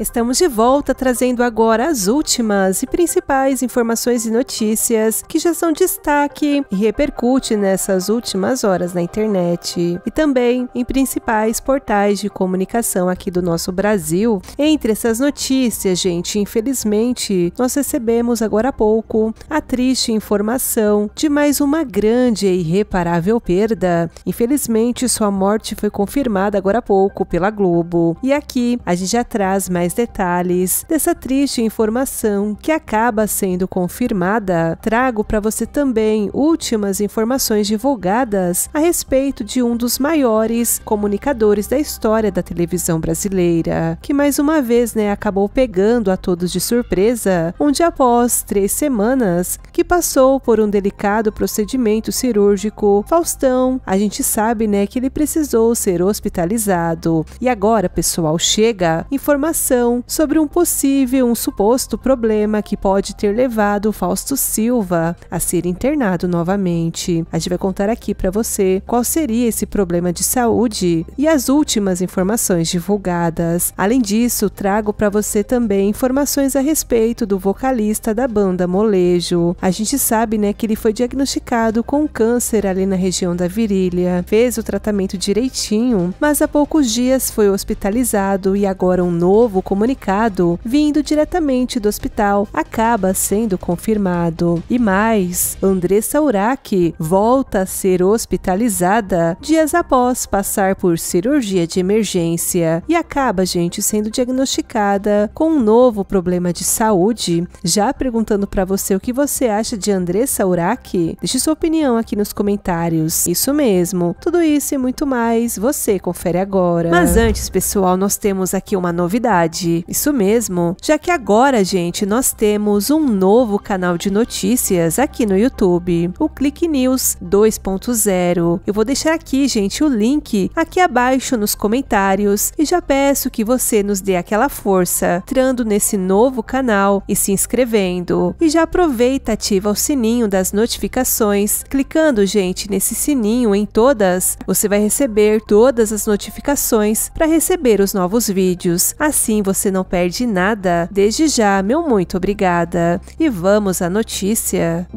Estamos de volta trazendo agora as últimas e principais informações e notícias que já são destaque e repercute nessas últimas horas na internet e também em principais portais de comunicação aqui do nosso Brasil. Entre essas notícias, gente, infelizmente, nós recebemos agora há pouco a triste informação de mais uma grande e irreparável perda. Infelizmente, sua morte foi confirmada agora há pouco pela Globo. E aqui a gente já traz mais mais detalhes dessa triste informação que acaba sendo confirmada, trago para você também últimas informações divulgadas a respeito de um dos maiores comunicadores da história da televisão brasileira, que mais uma vez né, acabou pegando a todos de surpresa, onde após três semanas que passou por um delicado procedimento cirúrgico, Faustão, a gente sabe né, que ele precisou ser hospitalizado. E agora, pessoal, chega informação informação sobre um possível, um suposto problema que pode ter levado Fausto Silva a ser internado novamente. A gente vai contar aqui para você qual seria esse problema de saúde e as últimas informações divulgadas. Além disso, trago para você também informações a respeito do vocalista da banda Molejo. A gente sabe, né, que ele foi diagnosticado com câncer ali na região da virilha, fez o tratamento direitinho, mas há poucos dias foi hospitalizado e agora um novo comunicado vindo diretamente do hospital acaba sendo confirmado. E mais, Andressa Urach volta a ser hospitalizada dias após passar por cirurgia de emergência e acaba, gente, sendo diagnosticada com um novo problema de saúde. Já perguntando para você o que você acha de Andressa Urach, deixe sua opinião aqui nos comentários. Isso mesmo, tudo isso e muito mais você confere agora. Mas antes, pessoal, nós temos aqui uma novidade verdade. Isso mesmo, já que agora, gente, nós temos um novo canal de notícias aqui no YouTube, o Click News 2.0. Eu vou deixar aqui, gente, o link aqui abaixo nos comentários e já peço que você nos dê aquela força entrando nesse novo canal e se inscrevendo. E já aproveita, ativa o sininho das notificações, clicando, gente, nesse sininho em todas, você vai receber todas as notificações para receber os novos vídeos. Assim você não perde nada. Desde já, meu muito obrigada. E vamos à notícia.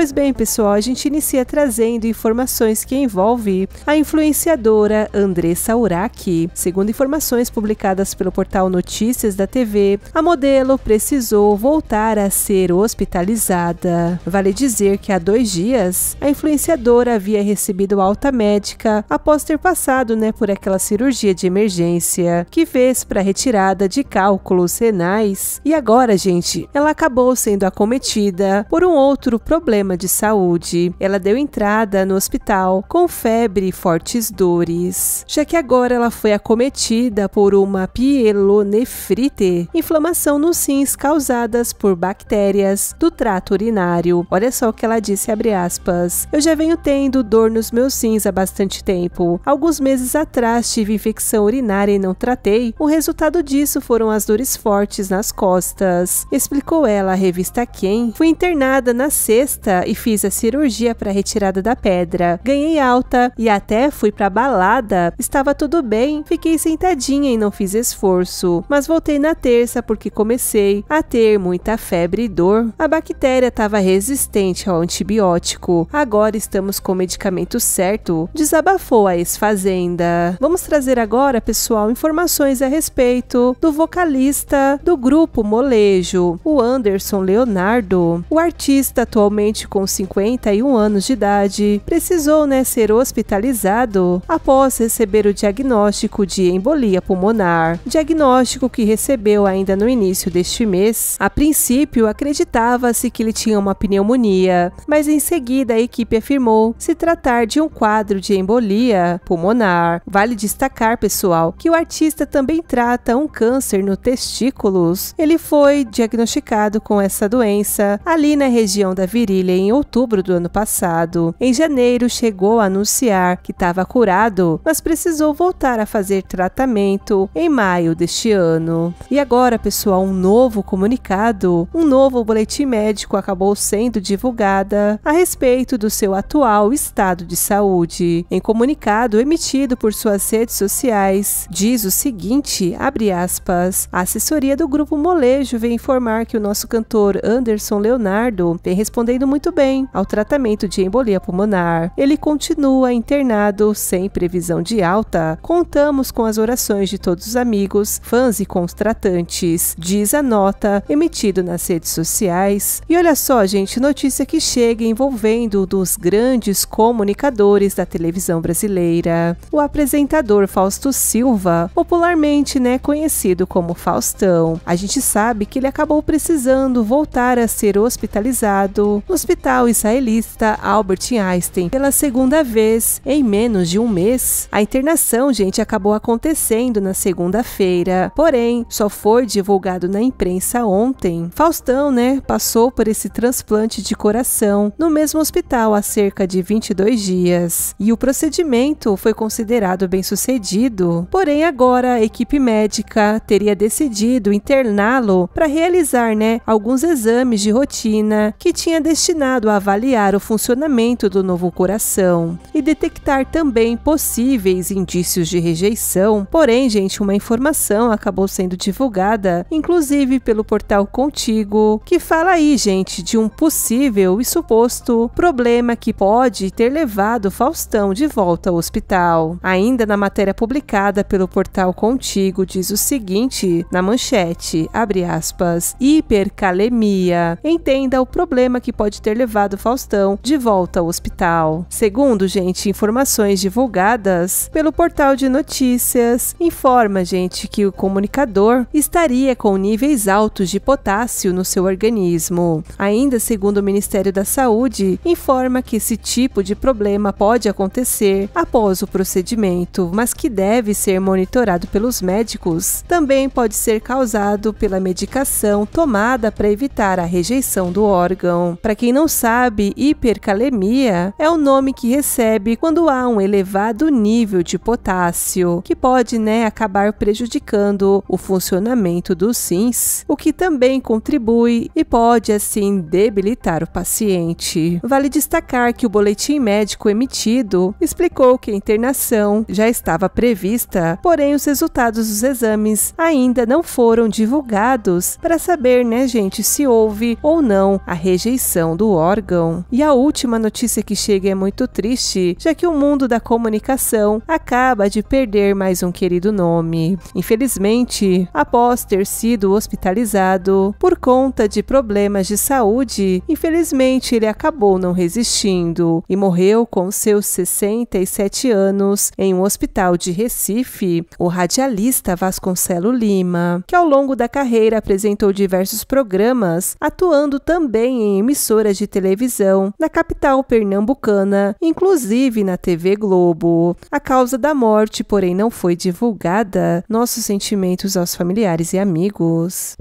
Pois bem, pessoal, a gente inicia trazendo informações que envolve a influenciadora Andressa Uraki. Segundo informações publicadas pelo portal Notícias da TV, a modelo precisou voltar a ser hospitalizada. Vale dizer que há dois dias, a influenciadora havia recebido alta médica após ter passado né, por aquela cirurgia de emergência que fez para retirada de cálculos renais. E agora, gente, ela acabou sendo acometida por um outro problema problema de saúde. Ela deu entrada no hospital com febre e fortes dores, já que agora ela foi acometida por uma pielonefrite, inflamação nos rins causadas por bactérias do trato urinário. Olha só o que ela disse, abre aspas. Eu já venho tendo dor nos meus rins há bastante tempo. Alguns meses atrás tive infecção urinária e não tratei. O resultado disso foram as dores fortes nas costas. Explicou ela à revista Quem. Fui internada na sexta e fiz a cirurgia para retirada da pedra. Ganhei alta e até fui para balada. Estava tudo bem, fiquei sentadinha e não fiz esforço, mas voltei na terça porque comecei a ter muita febre e dor. A bactéria estava resistente ao antibiótico. Agora estamos com o medicamento certo, desabafou a ex-fazenda. Vamos trazer agora, pessoal, informações a respeito do vocalista do grupo Molejo, o Anderson Leonardo. O artista atualmente com 51 anos de idade, precisou né, ser hospitalizado após receber o diagnóstico de embolia pulmonar, diagnóstico que recebeu ainda no início deste mês. A princípio, acreditava-se que ele tinha uma pneumonia, mas em seguida a equipe afirmou se tratar de um quadro de embolia pulmonar. Vale destacar, pessoal, que o artista também trata um câncer no testículos. Ele foi diagnosticado com essa doença ali na região da virilha em outubro do ano passado. Em janeiro, chegou a anunciar que estava curado, mas precisou voltar a fazer tratamento em maio deste ano. E agora, pessoal, um novo comunicado, um novo boletim médico acabou sendo divulgada a respeito do seu atual estado de saúde. Em comunicado emitido por suas redes sociais, diz o seguinte, abre aspas, a assessoria do grupo Molejo vem informar que o nosso cantor Anderson Leonardo vem respondendo muito muito bem ao tratamento de embolia pulmonar. Ele continua internado sem previsão de alta. Contamos com as orações de todos os amigos, fãs e contratantes diz a nota emitido nas redes sociais. E olha só, gente, notícia que chega envolvendo um dos grandes comunicadores da televisão brasileira, o apresentador Fausto Silva, popularmente, né, conhecido como Faustão. A gente sabe que ele acabou precisando voltar a ser hospitalizado nos hospital israelita Albert Einstein pela segunda vez em menos de um mês. A internação, gente, acabou acontecendo na segunda-feira, porém, só foi divulgado na imprensa ontem. Faustão, né, passou por esse transplante de coração no mesmo hospital há cerca de 22 dias e o procedimento foi considerado bem sucedido. Porém, agora a equipe médica teria decidido interná-lo para realizar, né, alguns exames de rotina que tinha destinado destinado a avaliar o funcionamento do novo coração e detectar também possíveis indícios de rejeição. Porém, gente, uma informação acabou sendo divulgada, inclusive pelo portal Contigo, que fala aí, gente, de um possível e suposto problema que pode ter levado Faustão de volta ao hospital. Ainda na matéria publicada pelo portal Contigo, diz o seguinte, na manchete, abre aspas, hipercalemia. Entenda o problema que pode ter ter levado Faustão de volta ao hospital. Segundo, gente, informações divulgadas pelo portal de notícias, informa, gente, que o comunicador estaria com níveis altos de potássio no seu organismo. Ainda segundo o Ministério da Saúde, informa que esse tipo de problema pode acontecer após o procedimento, mas que deve ser monitorado pelos médicos. Também pode ser causado pela medicação tomada para evitar a rejeição do órgão. Para quem não não sabe, hipercalemia é o nome que recebe quando há um elevado nível de potássio, que pode né, acabar prejudicando o funcionamento dos rins, o que também contribui e pode assim debilitar o paciente. Vale destacar que o boletim médico emitido explicou que a internação já estava prevista, porém os resultados dos exames ainda não foram divulgados para saber, né, gente, se houve ou não a rejeição do órgão. E a última notícia que chega é muito triste, já que o mundo da comunicação acaba de perder mais um querido nome. Infelizmente, após ter sido hospitalizado por conta de problemas de saúde, infelizmente ele acabou não resistindo e morreu com seus 67 anos em um hospital de Recife, o radialista Vasconcelo Lima, que ao longo da carreira apresentou diversos programas, atuando também em emissoras emissoras de televisão na capital pernambucana, inclusive na TV Globo. A causa da morte, porém, não foi divulgada. Nossos sentimentos aos familiares e amigos.